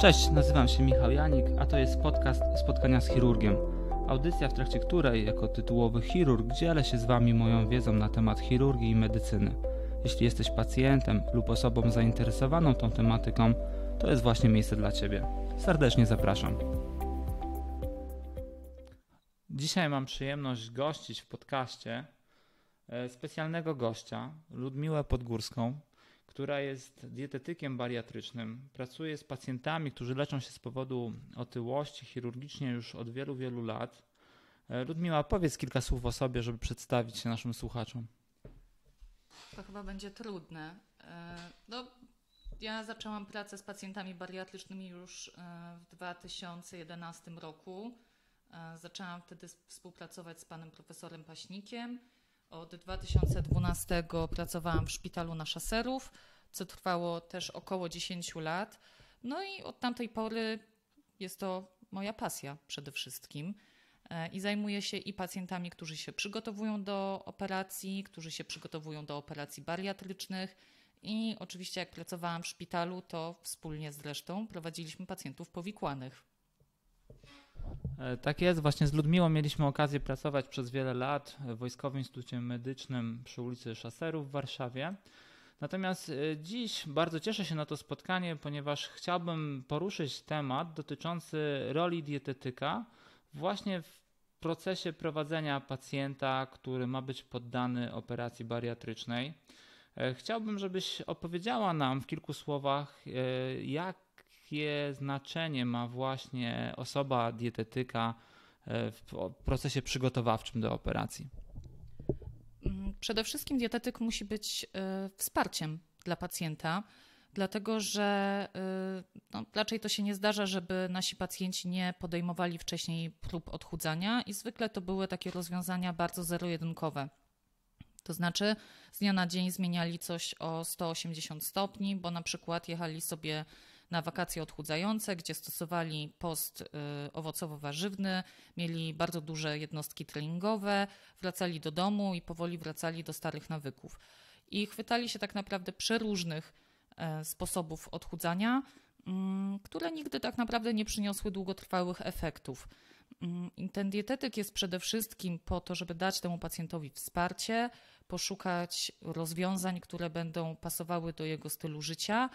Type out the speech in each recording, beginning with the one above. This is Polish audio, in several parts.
Cześć, nazywam się Michał Janik, a to jest podcast Spotkania z Chirurgiem. Audycja, w trakcie której jako tytułowy chirurg dzielę się z Wami moją wiedzą na temat chirurgii i medycyny. Jeśli jesteś pacjentem lub osobą zainteresowaną tą tematyką, to jest właśnie miejsce dla Ciebie. Serdecznie zapraszam. Dzisiaj mam przyjemność gościć w podcaście e, specjalnego gościa, Ludmiłę Podgórską, która jest dietetykiem bariatrycznym. Pracuje z pacjentami, którzy leczą się z powodu otyłości chirurgicznie już od wielu, wielu lat. E, Ludmiła, powiedz kilka słów o sobie, żeby przedstawić się naszym słuchaczom. To chyba będzie trudne. E, no, ja zaczęłam pracę z pacjentami bariatrycznymi już e, w 2011 roku. Zaczęłam wtedy współpracować z panem profesorem Paśnikiem od 2012 pracowałam w szpitalu na szaserów, co trwało też około 10 lat. No i od tamtej pory jest to moja pasja przede wszystkim. E, I zajmuję się i pacjentami, którzy się przygotowują do operacji, którzy się przygotowują do operacji bariatrycznych. I oczywiście, jak pracowałam w szpitalu, to wspólnie z resztą prowadziliśmy pacjentów powikłanych. E, tak jest, właśnie z Ludmiłą mieliśmy okazję pracować przez wiele lat w Wojskowym Instytucie Medycznym przy ulicy Szaserów w Warszawie. Natomiast e, dziś bardzo cieszę się na to spotkanie, ponieważ chciałbym poruszyć temat dotyczący roli dietetyka właśnie w procesie prowadzenia pacjenta, który ma być poddany operacji bariatrycznej. E, chciałbym, żebyś opowiedziała nam w kilku słowach, jak jakie znaczenie ma właśnie osoba dietetyka e, w procesie przygotowawczym do operacji? Mhm. Przede wszystkim dietetyk musi być e, wsparciem dla pacjenta, dlatego że e, no, raczej to się nie zdarza, żeby nasi pacjenci nie podejmowali wcześniej prób odchudzania i zwykle to były takie rozwiązania bardzo zero-jedynkowe. To znaczy z dnia na dzień zmieniali coś o 180 stopni, bo na przykład jechali sobie na wakacje odchudzające, gdzie stosowali post y, owocowo-warzywny, mieli bardzo duże jednostki treningowe, wracali do domu i powoli wracali do starych nawyków. I chwytali się tak naprawdę przeróżnych e, sposobów odchudzania, mm, które nigdy tak naprawdę nie przyniosły długotrwałych efektów. Mm, ten dietetyk jest przede wszystkim po to, żeby dać temu pacjentowi wsparcie, poszukać rozwiązań, które będą pasowały do jego stylu życia,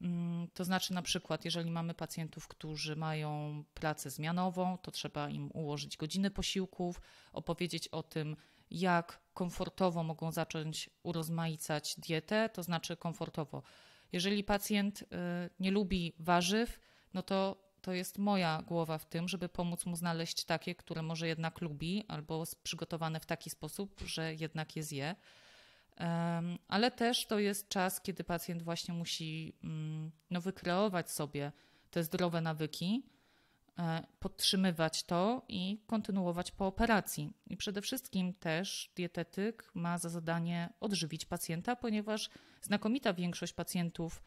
Mm, to znaczy, na przykład, jeżeli mamy pacjentów, którzy mają pracę zmianową, to trzeba im ułożyć godziny posiłków, opowiedzieć o tym, jak komfortowo mogą zacząć urozmaicać dietę, to znaczy komfortowo. Jeżeli pacjent y, nie lubi warzyw, no to to jest moja głowa w tym, żeby pomóc mu znaleźć takie, które może jednak lubi, albo przygotowane w taki sposób, że jednak je zje ale też to jest czas, kiedy pacjent właśnie musi mm, no, wykreować sobie te zdrowe nawyki, e, podtrzymywać to i kontynuować po operacji. I przede wszystkim też dietetyk ma za zadanie odżywić pacjenta, ponieważ znakomita większość pacjentów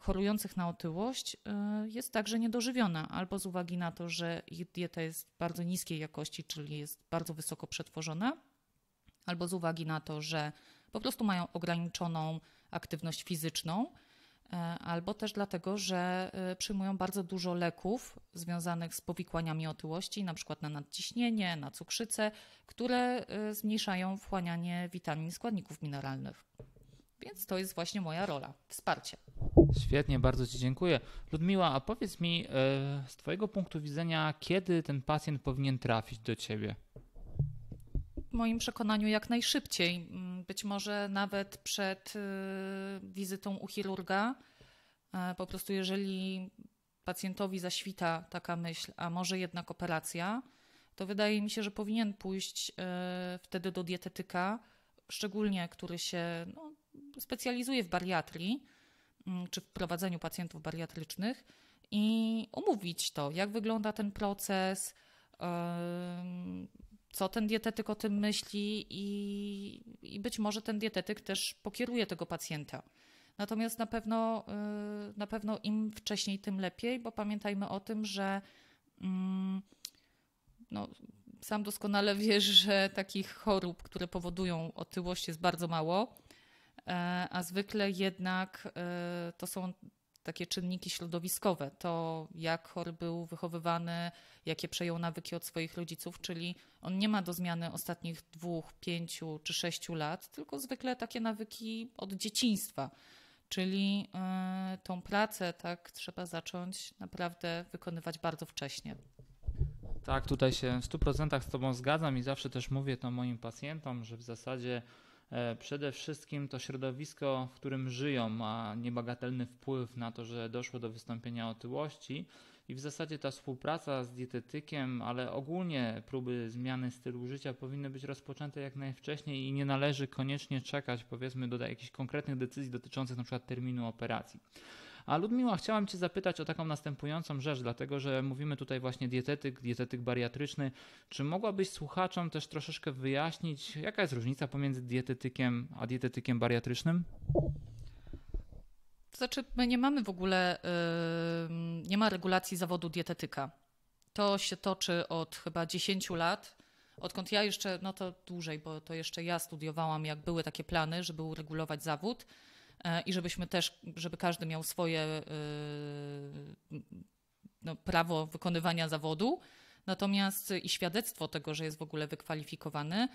chorujących na otyłość e, jest także niedożywiona, albo z uwagi na to, że ich dieta jest bardzo niskiej jakości, czyli jest bardzo wysoko przetworzona, albo z uwagi na to, że po prostu mają ograniczoną aktywność fizyczną, e, albo też dlatego, że e, przyjmują bardzo dużo leków związanych z powikłaniami otyłości, na przykład na nadciśnienie, na cukrzycę, które e, zmniejszają wchłanianie witamin, składników mineralnych. Więc to jest właśnie moja rola wsparcie. Świetnie, bardzo Ci dziękuję. Ludmiła, a powiedz mi z Twojego punktu widzenia, kiedy ten pacjent powinien trafić do Ciebie? moim przekonaniu jak najszybciej, mm, być może nawet przed y, wizytą u chirurga. E, po prostu jeżeli pacjentowi zaświta taka myśl, a może jednak operacja, to wydaje mi się, że powinien pójść y, wtedy do dietetyka, szczególnie który się no, specjalizuje w bariatrii mm, czy w prowadzeniu pacjentów bariatrycznych i omówić to, jak wygląda ten proces, co ten dietetyk o tym myśli i, i być może ten dietetyk też pokieruje tego pacjenta. Natomiast na pewno, y, na pewno im wcześniej, tym lepiej, bo pamiętajmy o tym, że mm, no, sam doskonale wiesz, że takich chorób, które powodują otyłość, jest bardzo mało, e, a zwykle jednak e, to są takie czynniki środowiskowe, to jak chory był wychowywany, jakie przejął nawyki od swoich rodziców, czyli on nie ma do zmiany ostatnich dwóch, pięciu czy sześciu lat, tylko zwykle takie nawyki od dzieciństwa. Czyli y, tą pracę tak trzeba zacząć naprawdę wykonywać bardzo wcześnie. Tak, tutaj się w 100% z Tobą zgadzam i zawsze też mówię to moim pacjentom, że w zasadzie E, przede wszystkim to środowisko, w którym żyją, ma niebagatelny wpływ na to, że doszło do wystąpienia otyłości i w zasadzie ta współpraca z dietetykiem, ale ogólnie próby zmiany stylu życia powinny być rozpoczęte jak najwcześniej i nie należy koniecznie czekać, powiedzmy, do jakichś konkretnych decyzji dotyczących np. terminu operacji. A Ludmiła, chciałam Cię zapytać o taką następującą rzecz, dlatego że mówimy tutaj właśnie dietetyk, dietetyk bariatryczny. Czy mogłabyś słuchaczom też troszeczkę wyjaśnić, jaka jest różnica pomiędzy dietetykiem a dietetykiem bariatrycznym? znaczy, my nie mamy w ogóle, yy, nie ma regulacji zawodu dietetyka. To się toczy od chyba 10 lat. Odkąd ja jeszcze, no to dłużej, bo to jeszcze ja studiowałam, jak były takie plany, żeby uregulować zawód. E, i żebyśmy też, żeby każdy miał swoje e, no, prawo wykonywania zawodu, natomiast i świadectwo tego, że jest w ogóle wykwalifikowany.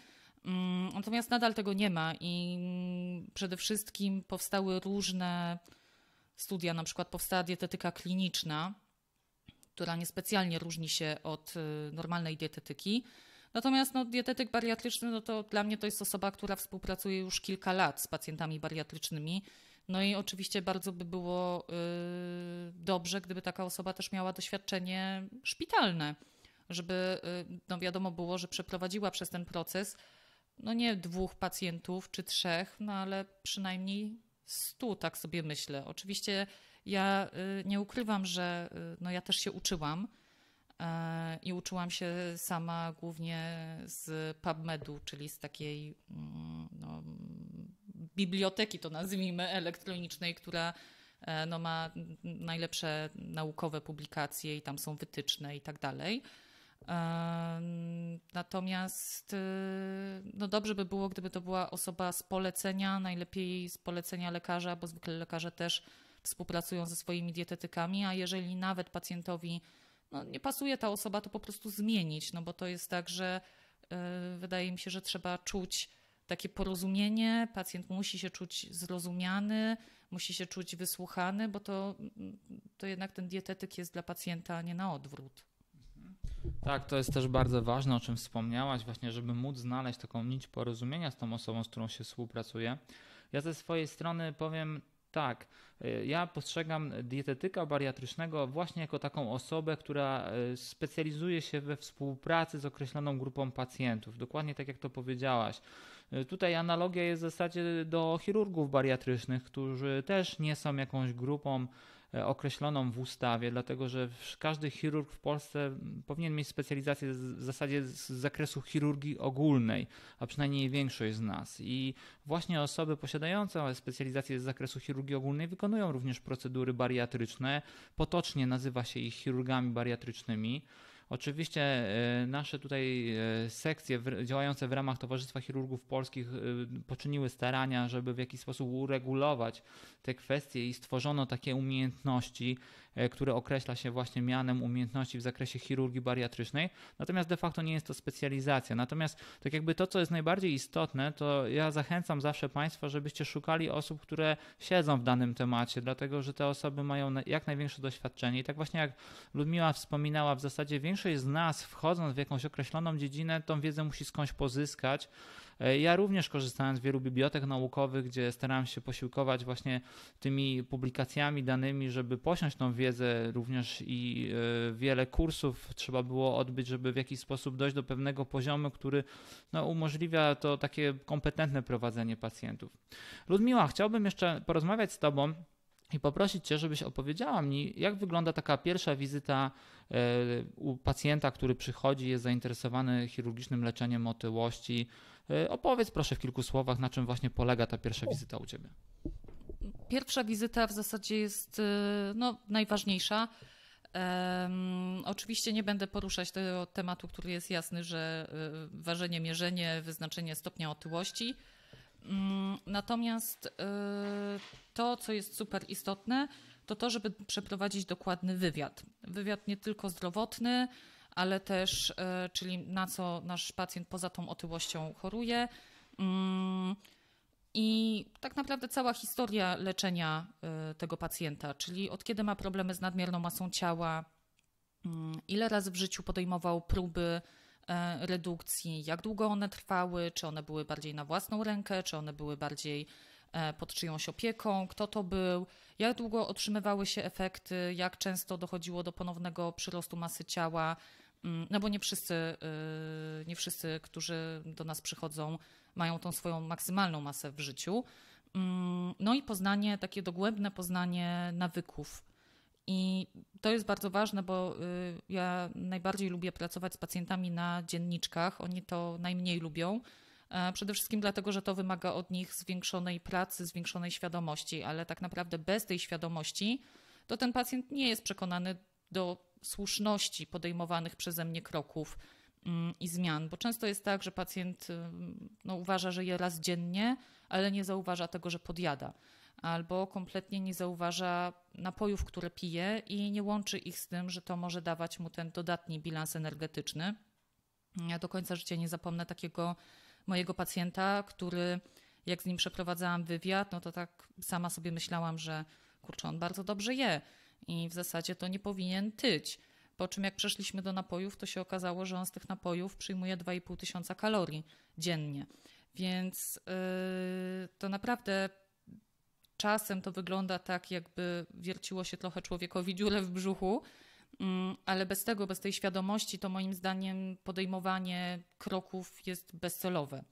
Mm, natomiast nadal tego nie ma i przede wszystkim powstały różne studia, na przykład powstała dietetyka kliniczna, która niespecjalnie różni się od e, normalnej dietetyki. Natomiast no, dietetyk bariatryczny, no to dla mnie to jest osoba, która współpracuje już kilka lat z pacjentami bariatrycznymi. No i oczywiście bardzo by było y, dobrze, gdyby taka osoba też miała doświadczenie szpitalne, żeby y, no wiadomo było, że przeprowadziła przez ten proces no nie dwóch pacjentów czy trzech, no ale przynajmniej stu, tak sobie myślę. Oczywiście ja y, nie ukrywam, że no ja też się uczyłam E, i uczyłam się sama głównie z PubMedu, czyli z takiej mm, no, biblioteki, to nazwijmy, elektronicznej, która e, no, ma najlepsze naukowe publikacje i tam są wytyczne i tak dalej. E, natomiast no dobrze by było, gdyby to była osoba z polecenia, najlepiej z polecenia lekarza, bo zwykle lekarze też współpracują ze swoimi dietetykami, a jeżeli nawet pacjentowi no, nie pasuje ta osoba, to po prostu zmienić, no bo to jest tak, że y, wydaje mi się, że trzeba czuć takie porozumienie, pacjent musi się czuć zrozumiany, musi się czuć wysłuchany, bo to, mm, to jednak ten dietetyk jest dla pacjenta, a nie na odwrót. Mhm. Tak, to jest też bardzo ważne, o czym wspomniałaś, właśnie, żeby móc znaleźć taką nić porozumienia z tą osobą, z którą się współpracuje. Ja ze swojej strony powiem, tak, y, ja postrzegam dietetyka bariatrycznego właśnie jako taką osobę, która y, specjalizuje się we współpracy z określoną grupą pacjentów. Dokładnie tak jak to powiedziałaś. Y, tutaj analogia jest w zasadzie do chirurgów bariatrycznych, którzy też nie są jakąś grupą E, określoną w ustawie, dlatego że każdy chirurg w Polsce powinien mieć specjalizację w zasadzie z zakresu chirurgii ogólnej, a przynajmniej większość z nas. I właśnie osoby posiadające specjalizację z zakresu chirurgii ogólnej wykonują również procedury bariatryczne. Potocznie nazywa się ich chirurgami bariatrycznymi. Oczywiście e, nasze tutaj e, sekcje działające w ramach Towarzystwa Chirurgów Polskich e, poczyniły starania, żeby w jakiś sposób uregulować te kwestie i stworzono takie umiejętności E, który określa się właśnie mianem umiejętności w zakresie chirurgii bariatrycznej, natomiast de facto nie jest to specjalizacja. Natomiast tak jakby to, co jest najbardziej istotne, to ja zachęcam zawsze Państwa, żebyście szukali osób, które siedzą w danym temacie, dlatego że te osoby mają jak największe doświadczenie. I tak właśnie jak Ludmiła wspominała, w zasadzie większość z nas wchodząc w jakąś określoną dziedzinę, tą wiedzę musi skądś pozyskać, E, ja również korzystałem z wielu bibliotek naukowych, gdzie starałem się posiłkować właśnie tymi publikacjami, danymi, żeby posiąść tą wiedzę również i e, wiele kursów trzeba było odbyć, żeby w jakiś sposób dojść do pewnego poziomu, który no, umożliwia to takie kompetentne prowadzenie pacjentów. Ludmiła, chciałbym jeszcze porozmawiać z Tobą i poprosić Cię, żebyś opowiedziała mi, jak wygląda taka pierwsza wizyta e, u pacjenta, który przychodzi, jest zainteresowany chirurgicznym leczeniem otyłości. E, opowiedz proszę w kilku słowach, na czym właśnie polega ta pierwsza wizyta u Ciebie. Pierwsza wizyta w zasadzie jest e, no, najważniejsza. Um, oczywiście nie będę poruszać tego tematu, który jest jasny, że e, ważenie, mierzenie, wyznaczenie stopnia otyłości. Um, natomiast y, to, co jest super istotne, to to, żeby przeprowadzić dokładny wywiad. Wywiad nie tylko zdrowotny, ale też, e, czyli na co nasz pacjent poza tą otyłością choruje. Mm, I tak naprawdę cała historia leczenia e, tego pacjenta, czyli od kiedy ma problemy z nadmierną masą ciała, mm, ile razy w życiu podejmował próby e, redukcji, jak długo one trwały, czy one były bardziej na własną rękę, czy one były bardziej pod czyjąś opieką, kto to był, jak długo otrzymywały się efekty, jak często dochodziło do ponownego przyrostu masy ciała, Mm, no bo nie wszyscy, y, nie wszyscy, którzy do nas przychodzą, mają tą swoją maksymalną masę w życiu. Mm, no i poznanie, takie dogłębne poznanie nawyków. I to jest bardzo ważne, bo y, ja najbardziej lubię pracować z pacjentami na dzienniczkach. Oni to najmniej lubią. E, przede wszystkim dlatego, że to wymaga od nich zwiększonej pracy, zwiększonej świadomości, ale tak naprawdę bez tej świadomości to ten pacjent nie jest przekonany do słuszności podejmowanych przeze mnie kroków mm, i zmian, bo często jest tak, że pacjent y, no, uważa, że je raz dziennie, ale nie zauważa tego, że podjada, albo kompletnie nie zauważa napojów, które pije i nie łączy ich z tym, że to może dawać mu ten dodatni bilans energetyczny. Ja do końca życia nie zapomnę takiego mojego pacjenta, który jak z nim przeprowadzałam wywiad, no to tak sama sobie myślałam, że kurczę, on bardzo dobrze je i w zasadzie to nie powinien tyć. Po czym jak przeszliśmy do napojów, to się okazało, że on z tych napojów przyjmuje 2,5 tysiąca kalorii dziennie. Więc yy, to naprawdę czasem to wygląda tak, jakby wierciło się trochę człowiekowi dziurę w brzuchu, mm, ale bez tego, bez tej świadomości, to moim zdaniem podejmowanie kroków jest bezcelowe.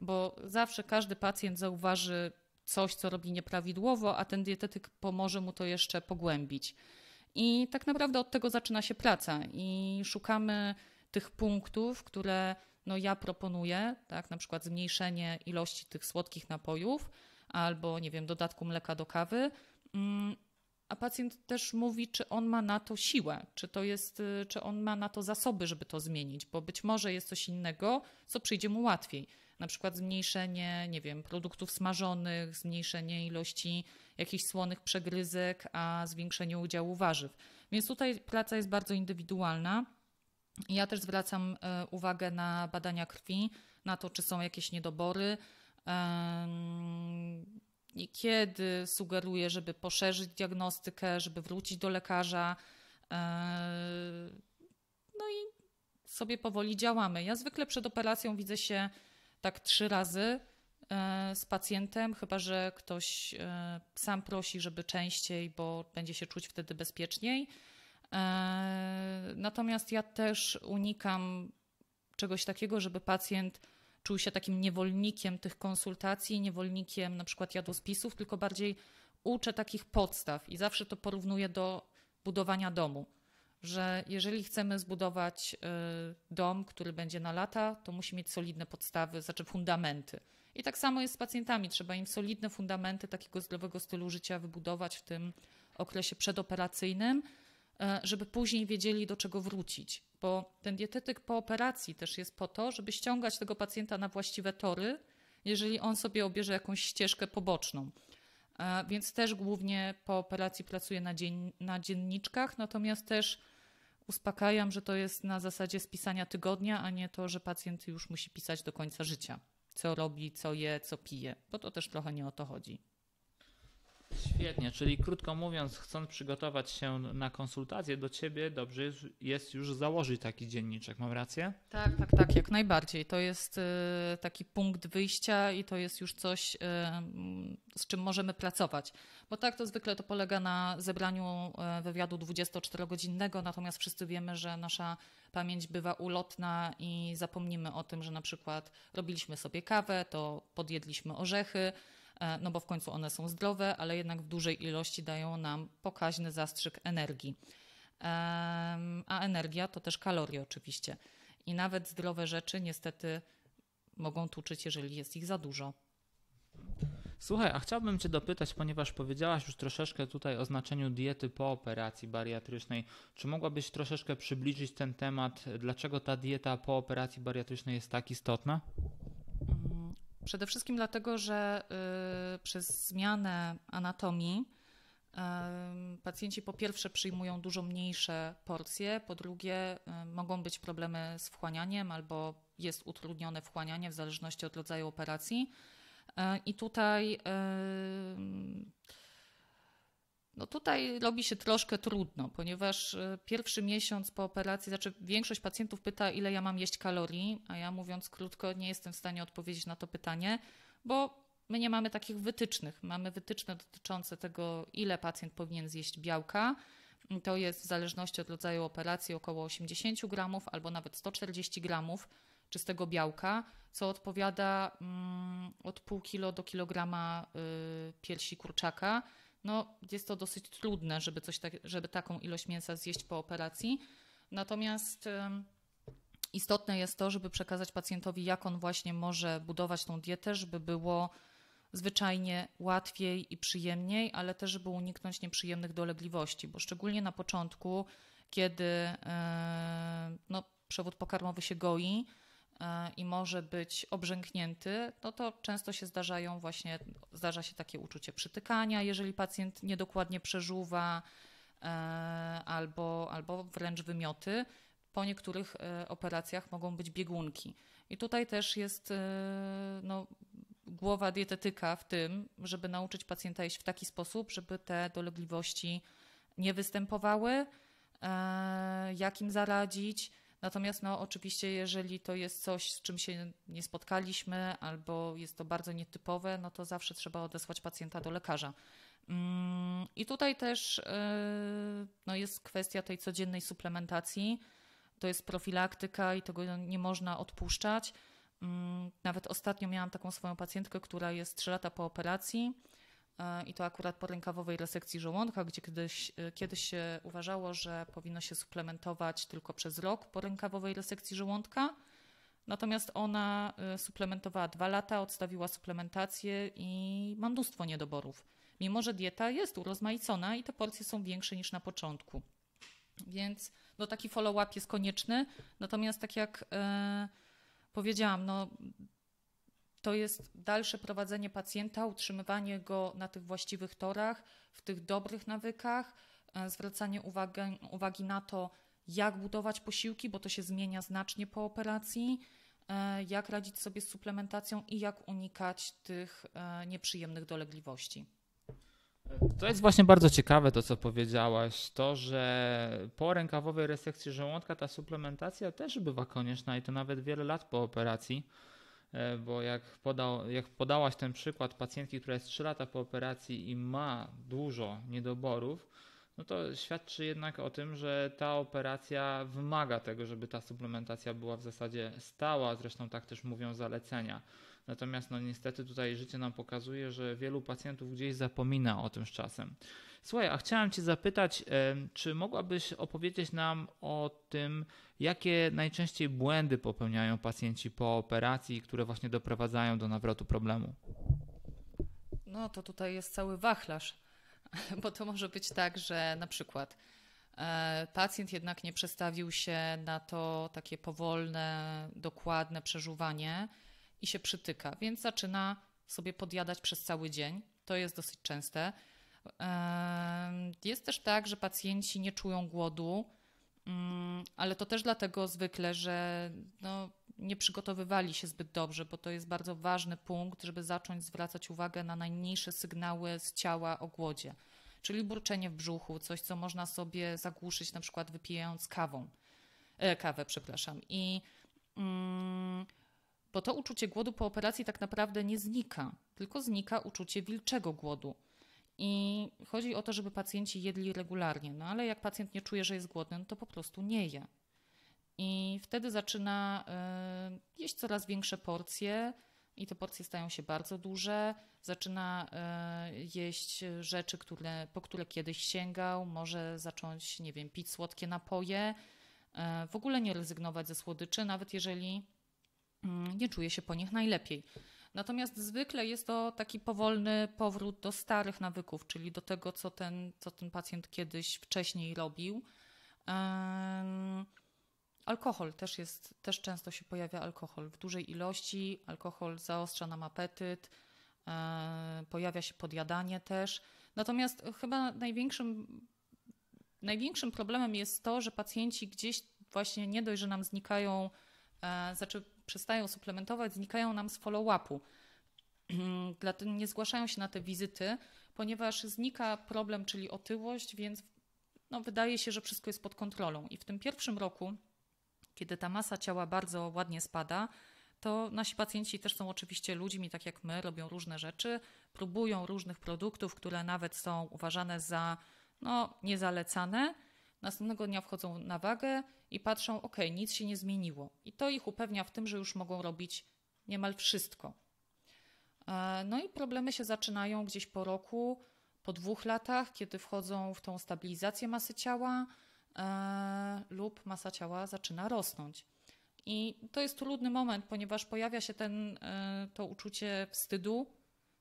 Bo zawsze każdy pacjent zauważy coś, co robi nieprawidłowo, a ten dietetyk pomoże mu to jeszcze pogłębić. I tak naprawdę od tego zaczyna się praca i szukamy tych punktów, które no ja proponuję, tak, na przykład zmniejszenie ilości tych słodkich napojów albo, nie wiem, dodatku mleka do kawy. Mm, a pacjent też mówi, czy on ma na to siłę, czy, to jest, czy on ma na to zasoby, żeby to zmienić, bo być może jest coś innego, co przyjdzie mu łatwiej na przykład zmniejszenie, nie wiem, produktów smażonych, zmniejszenie ilości jakichś słonych przegryzek, a zwiększenie udziału warzyw. Więc tutaj praca jest bardzo indywidualna. Ja też zwracam e, uwagę na badania krwi, na to, czy są jakieś niedobory. I kiedy sugeruję, żeby poszerzyć diagnostykę, żeby wrócić do lekarza. E, no i sobie powoli działamy. Ja zwykle przed operacją widzę się tak trzy razy e, z pacjentem, chyba że ktoś e, sam prosi, żeby częściej, bo będzie się czuć wtedy bezpieczniej. E, natomiast ja też unikam czegoś takiego, żeby pacjent czuł się takim niewolnikiem tych konsultacji, niewolnikiem na przykład jadłospisów, tylko bardziej uczę takich podstaw i zawsze to porównuję do budowania domu że jeżeli chcemy zbudować y, dom, który będzie na lata, to musi mieć solidne podstawy, znaczy fundamenty. I tak samo jest z pacjentami. Trzeba im solidne fundamenty takiego zdrowego stylu życia wybudować w tym okresie przedoperacyjnym, y, żeby później wiedzieli, do czego wrócić. Bo ten dietetyk po operacji też jest po to, żeby ściągać tego pacjenta na właściwe tory, jeżeli on sobie obierze jakąś ścieżkę poboczną. E, więc też głównie po operacji pracuję na, na dzienniczkach, natomiast też uspokajam, że to jest na zasadzie spisania tygodnia, a nie to, że pacjent już musi pisać do końca życia, co robi, co je, co pije, bo to też trochę nie o to chodzi. Świetnie, czyli krótko mówiąc, chcąc przygotować się na konsultację do ciebie, dobrze jest już założyć taki dzienniczek, mam rację? Tak, tak, tak, jak najbardziej. To jest y, taki punkt wyjścia i to jest już coś, y, z czym możemy pracować. Bo tak to zwykle to polega na zebraniu y, wywiadu 24-godzinnego, natomiast wszyscy wiemy, że nasza pamięć bywa ulotna i zapomnimy o tym, że na przykład robiliśmy sobie kawę, to podjedliśmy orzechy E, no bo w końcu one są zdrowe, ale jednak w dużej ilości dają nam pokaźny zastrzyk energii. A energia to też kalorie oczywiście. I nawet zdrowe rzeczy niestety mogą tuczyć, jeżeli jest ich za dużo. Słuchaj, a chciałbym Cię dopytać, ponieważ powiedziałaś już troszeczkę tutaj o znaczeniu diety po operacji bariatrycznej. Czy mogłabyś troszeczkę przybliżyć ten temat, dlaczego ta dieta po operacji bariatrycznej jest tak istotna? Przede wszystkim dlatego, że y, przez zmianę anatomii y, pacjenci po pierwsze przyjmują dużo mniejsze porcje, po drugie y, mogą być problemy z wchłanianiem albo jest utrudnione wchłanianie w zależności od rodzaju operacji. I tutaj no tutaj robi się troszkę trudno, ponieważ e, pierwszy miesiąc po operacji, znaczy większość pacjentów pyta, ile ja mam jeść kalorii, a ja mówiąc krótko, nie jestem w stanie odpowiedzieć na to pytanie, bo my nie mamy takich wytycznych. Mamy wytyczne dotyczące tego, ile pacjent powinien zjeść białka. To jest w zależności od rodzaju operacji około 80 gramów albo nawet 140 gramów czystego białka, co odpowiada mm, od pół kilo do kilograma y, piersi kurczaka no jest to dosyć trudne, żeby, coś tak, żeby taką ilość mięsa zjeść po operacji. Natomiast istotne jest to, żeby przekazać pacjentowi, jak on właśnie może budować tą dietę, żeby było zwyczajnie łatwiej i przyjemniej, ale też, żeby uniknąć nieprzyjemnych dolegliwości, bo szczególnie na początku, kiedy e, no, przewód pokarmowy się goi, E, i może być obrzęknięty, no to często się zdarzają właśnie, zdarza się takie uczucie przytykania, jeżeli pacjent niedokładnie przeżuwa e, albo, albo wręcz wymioty. Po niektórych e, operacjach mogą być biegunki. I tutaj też jest no, głowa dietetyka w tym, żeby nauczyć pacjenta jeść w taki sposób, żeby te dolegliwości nie występowały, jak im zaradzić, Natomiast no, oczywiście, jeżeli to jest coś, z czym się nie spotkaliśmy, albo jest to bardzo nietypowe, no to zawsze trzeba odesłać pacjenta do lekarza. Mm, I tutaj też y, no, jest kwestia tej codziennej suplementacji. To jest profilaktyka i tego nie można odpuszczać. Mm, nawet ostatnio miałam taką swoją pacjentkę, która jest 3 lata po operacji E, i to akurat po rękawowej resekcji żołądka, gdzie kiedyś, e, kiedyś się uważało, że powinno się suplementować tylko przez rok po rękawowej resekcji żołądka. Natomiast ona e, suplementowała dwa lata, odstawiła suplementację i ma mnóstwo niedoborów. Mimo, że dieta jest urozmaicona i te porcje są większe niż na początku. Więc no, taki follow-up jest konieczny. Natomiast tak jak e, powiedziałam, no, to jest dalsze prowadzenie pacjenta, utrzymywanie go na tych właściwych torach, w tych dobrych nawykach, e, zwracanie uwagi, uwagi na to, jak budować posiłki, bo to się zmienia znacznie po operacji, e, jak radzić sobie z suplementacją i jak unikać tych e, nieprzyjemnych dolegliwości. To jest właśnie bardzo ciekawe to, co powiedziałaś. To, że po rękawowej resekcji żołądka ta suplementacja też bywa konieczna i to nawet wiele lat po operacji. E, bo jak, podał, jak podałaś ten przykład pacjentki, która jest 3 lata po operacji i ma dużo niedoborów, no to świadczy jednak o tym, że ta operacja wymaga tego, żeby ta suplementacja była w zasadzie stała, zresztą tak też mówią zalecenia. Natomiast no niestety tutaj życie nam pokazuje, że wielu pacjentów gdzieś zapomina o tym z czasem. Słuchaj, a chciałem Cię zapytać, czy mogłabyś opowiedzieć nam o tym, jakie najczęściej błędy popełniają pacjenci po operacji, które właśnie doprowadzają do nawrotu problemu? No to tutaj jest cały wachlarz, bo to może być tak, że na przykład e, pacjent jednak nie przestawił się na to takie powolne, dokładne przeżuwanie i się przytyka, więc zaczyna sobie podjadać przez cały dzień. To jest dosyć częste. Jest też tak, że pacjenci nie czują głodu, mm, ale to też dlatego zwykle, że no, nie przygotowywali się zbyt dobrze, bo to jest bardzo ważny punkt, żeby zacząć zwracać uwagę na najmniejsze sygnały z ciała o głodzie. Czyli burczenie w brzuchu, coś, co można sobie zagłuszyć, na przykład wypijając kawą, e, kawę, przepraszam. I mm, bo to uczucie głodu po operacji tak naprawdę nie znika, tylko znika uczucie wilczego głodu. I chodzi o to, żeby pacjenci jedli regularnie, no ale jak pacjent nie czuje, że jest głodny, no to po prostu nie je. I wtedy zaczyna e, jeść coraz większe porcje, i te porcje stają się bardzo duże. Zaczyna e, jeść rzeczy, które, po które kiedyś sięgał, może zacząć, nie wiem, pić słodkie napoje, e, w ogóle nie rezygnować ze słodyczy, nawet jeżeli Mm, nie czuje się po nich najlepiej. Natomiast zwykle jest to taki powolny powrót do starych nawyków, czyli do tego, co ten, co ten pacjent kiedyś wcześniej robił. Um, alkohol też jest, też często się pojawia alkohol w dużej ilości. Alkohol zaostrza nam apetyt, um, pojawia się podjadanie też. Natomiast chyba największym, największym problemem jest to, że pacjenci gdzieś właśnie nie dość, że nam znikają, e, znaczy przestają suplementować, znikają nam z follow-upu. nie zgłaszają się na te wizyty, ponieważ znika problem, czyli otyłość, więc no, wydaje się, że wszystko jest pod kontrolą. I w tym pierwszym roku, kiedy ta masa ciała bardzo ładnie spada, to nasi pacjenci też są oczywiście ludźmi, tak jak my, robią różne rzeczy, próbują różnych produktów, które nawet są uważane za no, niezalecane Następnego dnia wchodzą na wagę i patrzą, ok, nic się nie zmieniło. I to ich upewnia w tym, że już mogą robić niemal wszystko. E, no i problemy się zaczynają gdzieś po roku, po dwóch latach, kiedy wchodzą w tą stabilizację masy ciała e, lub masa ciała zaczyna rosnąć. I to jest trudny moment, ponieważ pojawia się ten, e, to uczucie wstydu,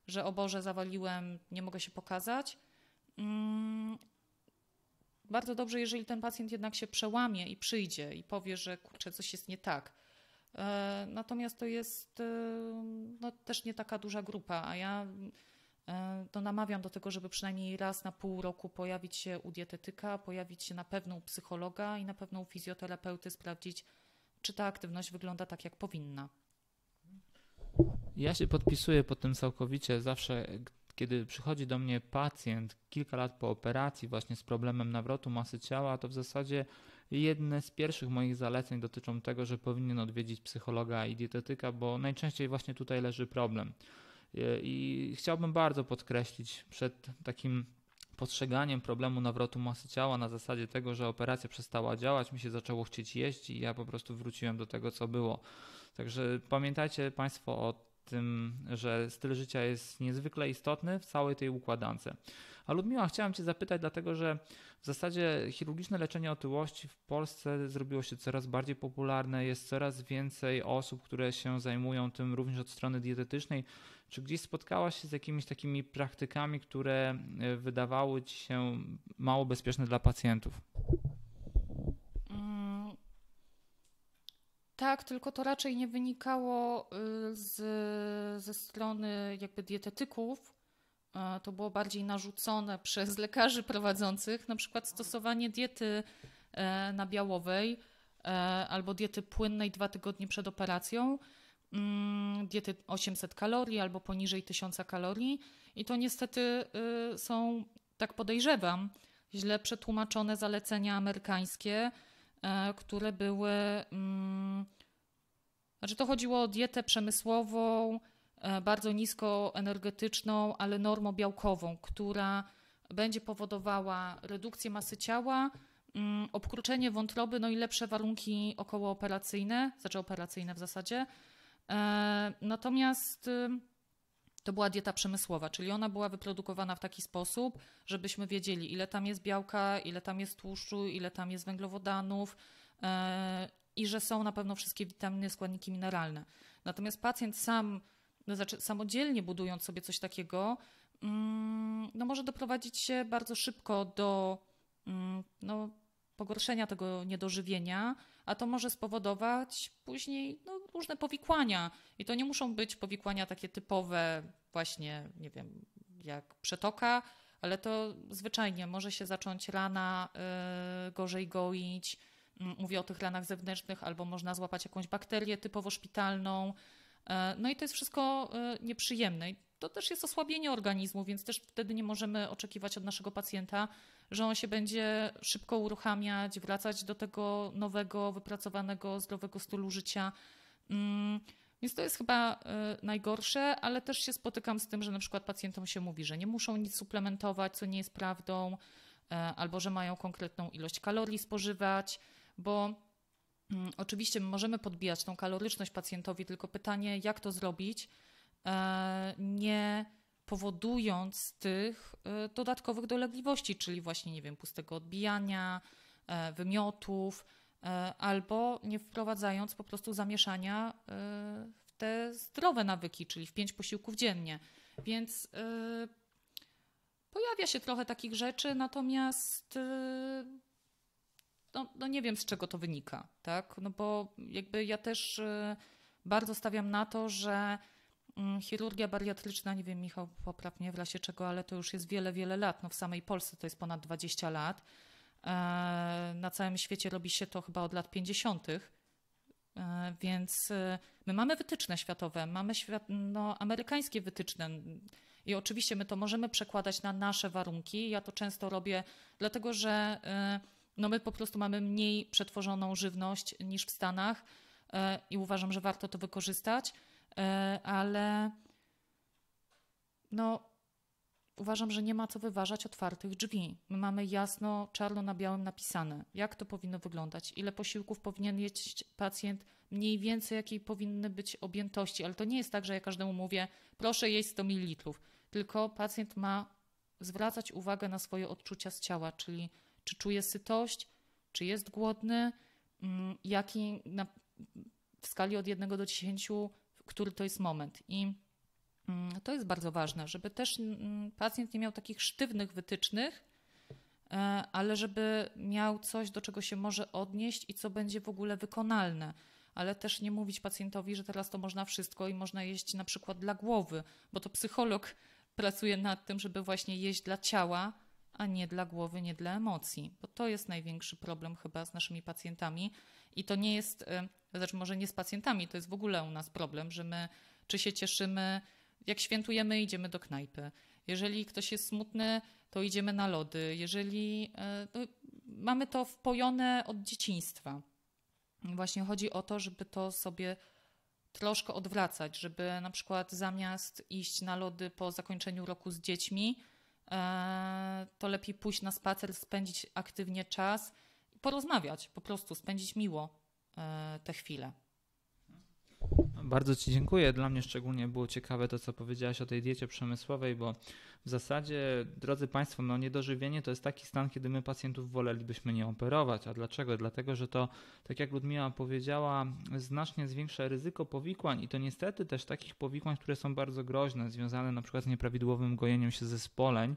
że o Boże, zawaliłem, nie mogę się pokazać. Mm, bardzo dobrze, jeżeli ten pacjent jednak się przełamie i przyjdzie i powie, że kurczę, coś jest nie tak. E, natomiast to jest e, no, też nie taka duża grupa, a ja to e, no, namawiam do tego, żeby przynajmniej raz na pół roku pojawić się u dietetyka, pojawić się na pewno u psychologa i na pewno u fizjoterapeuty, sprawdzić, czy ta aktywność wygląda tak, jak powinna. Ja się podpisuję pod tym całkowicie. Zawsze, kiedy przychodzi do mnie pacjent kilka lat po operacji właśnie z problemem nawrotu masy ciała, to w zasadzie jedne z pierwszych moich zaleceń dotyczą tego, że powinien odwiedzić psychologa i dietetyka, bo najczęściej właśnie tutaj leży problem. I chciałbym bardzo podkreślić przed takim postrzeganiem problemu nawrotu masy ciała na zasadzie tego, że operacja przestała działać, mi się zaczęło chcieć jeść i ja po prostu wróciłem do tego, co było. Także pamiętajcie Państwo o tym, że styl życia jest niezwykle istotny w całej tej układance. A Ludmiła, chciałem Cię zapytać, dlatego że w zasadzie chirurgiczne leczenie otyłości w Polsce zrobiło się coraz bardziej popularne, jest coraz więcej osób, które się zajmują tym również od strony dietetycznej. Czy gdzieś spotkałaś się z jakimiś takimi praktykami, które e, wydawały Ci się mało bezpieczne dla pacjentów? Tak, tylko to raczej nie wynikało y, z, ze strony jakby dietetyków. E, to było bardziej narzucone przez lekarzy prowadzących, na przykład stosowanie diety e, nabiałowej e, albo diety płynnej dwa tygodnie przed operacją, mm, diety 800 kalorii albo poniżej 1000 kalorii. I to niestety y, są, tak podejrzewam, źle przetłumaczone zalecenia amerykańskie E, które były. Mm, znaczy, to chodziło o dietę przemysłową, e, bardzo niskoenergetyczną, ale normobiałkową, która będzie powodowała redukcję masy ciała, mm, obkruczenie wątroby, no i lepsze warunki okołooperacyjne, znaczy operacyjne w zasadzie. E, natomiast y, to była dieta przemysłowa, czyli ona była wyprodukowana w taki sposób, żebyśmy wiedzieli, ile tam jest białka, ile tam jest tłuszczu, ile tam jest węglowodanów e, i że są na pewno wszystkie witaminy, składniki mineralne. Natomiast pacjent sam, no, znaczy samodzielnie budując sobie coś takiego, mm, no może doprowadzić się bardzo szybko do mm, no, pogorszenia tego niedożywienia, a to może spowodować później no, różne powikłania. I to nie muszą być powikłania takie typowe, właśnie, nie wiem, jak przetoka, ale to zwyczajnie może się zacząć rana, y, gorzej goić. Mm, mówię o tych ranach zewnętrznych, albo można złapać jakąś bakterię typowo szpitalną. E, no i to jest wszystko y, nieprzyjemne. I to też jest osłabienie organizmu, więc też wtedy nie możemy oczekiwać od naszego pacjenta, że on się będzie szybko uruchamiać, wracać do tego nowego, wypracowanego, zdrowego stylu życia. Mm, więc to jest chyba y, najgorsze, ale też się spotykam z tym, że na przykład pacjentom się mówi, że nie muszą nic suplementować, co nie jest prawdą, y, albo że mają konkretną ilość kalorii spożywać, bo mm, oczywiście możemy podbijać tą kaloryczność pacjentowi, tylko pytanie, jak to zrobić, e, nie powodując tych y, dodatkowych dolegliwości, czyli właśnie, nie wiem, pustego odbijania, e, wymiotów E, albo nie wprowadzając po prostu zamieszania e, w te zdrowe nawyki, czyli w pięć posiłków dziennie. Więc e, pojawia się trochę takich rzeczy, natomiast no, no, nie wiem z czego to wynika, tak? No bo jakby ja też bardzo stawiam na to, że mm, chirurgia bariatryczna, nie wiem Michał poprawnie w razie czego, ale to już jest wiele, wiele lat, no w samej Polsce to jest ponad 20 lat, E, na całym świecie robi się to chyba od lat 50. E, więc e, my mamy wytyczne światowe, mamy świat, no, amerykańskie wytyczne. I oczywiście my to możemy przekładać na nasze warunki. Ja to często robię, dlatego że no, my po prostu mamy mniej przetworzoną żywność niż w Stanach i uważam, że warto to wykorzystać, ale no, uważam, że nie ma co wyważać otwartych drzwi. My mamy jasno, czarno na białym napisane, jak to powinno wyglądać, ile posiłków powinien jeść pacjent, mniej więcej jakiej powinny być objętości, ale to nie jest tak, że ja każdemu mówię, proszę jeść 100 ml, tylko pacjent ma zwracać uwagę na swoje odczucia z ciała, czyli czy czuje sytość, czy jest głodny, mm, jaki na, w skali od 1 do 10, który to jest moment. I Mm, to jest bardzo ważne, żeby też mm, mm, pacjent nie miał takich sztywnych wytycznych, e, ale żeby miał coś, do czego się może odnieść i co będzie w ogóle wykonalne. Ale też nie mówić pacjentowi, że teraz to można wszystko i można jeść na przykład dla głowy, bo to psycholog pracuje nad tym, żeby właśnie jeść dla ciała, a nie dla głowy, nie dla emocji. Bo to jest największy problem chyba z naszymi pacjentami. I to nie jest, znaczy może nie z pacjentami, to jest w ogóle u nas problem, że my czy się cieszymy jak świętujemy, idziemy do knajpy. Jeżeli ktoś jest smutny, to idziemy na lody. Jeżeli to e, no, mamy to wpojone od dzieciństwa. Właśnie chodzi o to, żeby to sobie troszkę odwracać, żeby na przykład zamiast iść na lody po zakończeniu roku z dziećmi, e, to lepiej pójść na spacer, spędzić aktywnie czas i porozmawiać, po prostu spędzić miło e, te chwile. Bardzo Ci dziękuję. Dla mnie szczególnie było ciekawe to, co powiedziałaś o tej diecie przemysłowej, bo w zasadzie, drodzy Państwo, no niedożywienie to jest taki stan, kiedy my pacjentów wolelibyśmy nie operować. A dlaczego? Dlatego, że to, tak jak Ludmiła powiedziała, znacznie zwiększa ryzyko powikłań i to niestety też takich powikłań, które są bardzo groźne, związane na przykład z nieprawidłowym gojeniem się zespoleń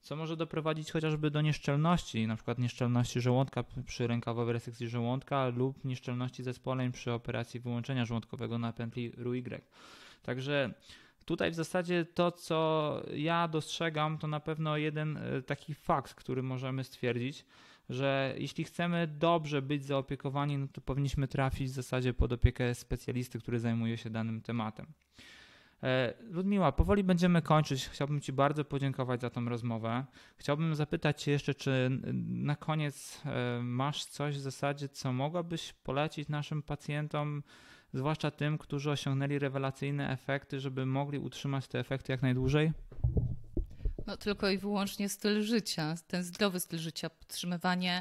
co może doprowadzić chociażby do nieszczelności, na przykład nieszczelności żołądka przy rękawowej resekcji żołądka lub nieszczelności zespoleń przy operacji wyłączenia żołądkowego na pętli Także Tutaj w zasadzie to, co ja dostrzegam, to na pewno jeden e, taki fakt, który możemy stwierdzić, że jeśli chcemy dobrze być zaopiekowani, no to powinniśmy trafić w zasadzie pod opiekę specjalisty, który zajmuje się danym tematem. E, Ludmiła, powoli będziemy kończyć. Chciałbym Ci bardzo podziękować za tą rozmowę. Chciałbym zapytać Cię jeszcze, czy na koniec e, masz coś w zasadzie, co mogłabyś polecić naszym pacjentom, zwłaszcza tym, którzy osiągnęli rewelacyjne efekty, żeby mogli utrzymać te efekty jak najdłużej? No, tylko i wyłącznie styl życia, ten zdrowy styl życia, podtrzymywanie.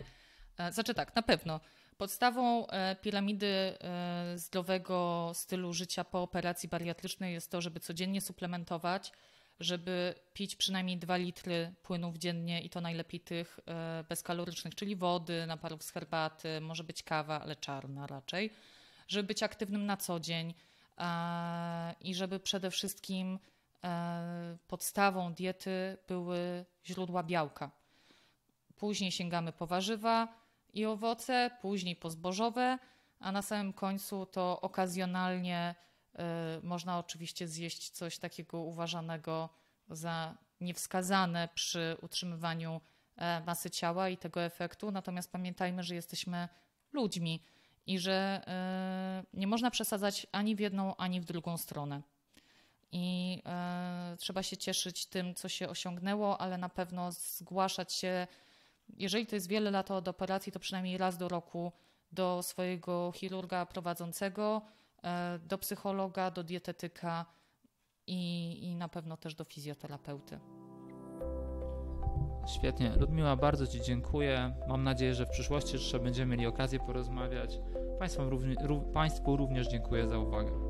E, znaczy tak, na pewno Podstawą e, piramidy e, zdrowego stylu życia po operacji bariatrycznej jest to, żeby codziennie suplementować, żeby pić przynajmniej 2 litry płynów dziennie i to najlepiej tych e, bezkalorycznych, czyli wody, naparów z herbaty, może być kawa, ale czarna raczej, żeby być aktywnym na co dzień i żeby przede wszystkim podstawą diety były źródła białka. Później sięgamy po warzywa, i owoce, później pozbożowe, a na samym końcu to okazjonalnie y, można oczywiście zjeść coś takiego uważanego za niewskazane przy utrzymywaniu e, masy ciała i tego efektu. Natomiast pamiętajmy, że jesteśmy ludźmi i że y, nie można przesadzać ani w jedną, ani w drugą stronę. I e, trzeba się cieszyć tym, co się osiągnęło, ale na pewno zgłaszać się jeżeli to jest wiele lat od operacji, to przynajmniej raz do roku do swojego chirurga prowadzącego, e, do psychologa, do dietetyka i, i na pewno też do fizjoterapeuty. Świetnie. Ludmiła, bardzo Ci dziękuję. Mam nadzieję, że w przyszłości jeszcze będziemy mieli okazję porozmawiać. Państwu, również, Państwu również dziękuję za uwagę.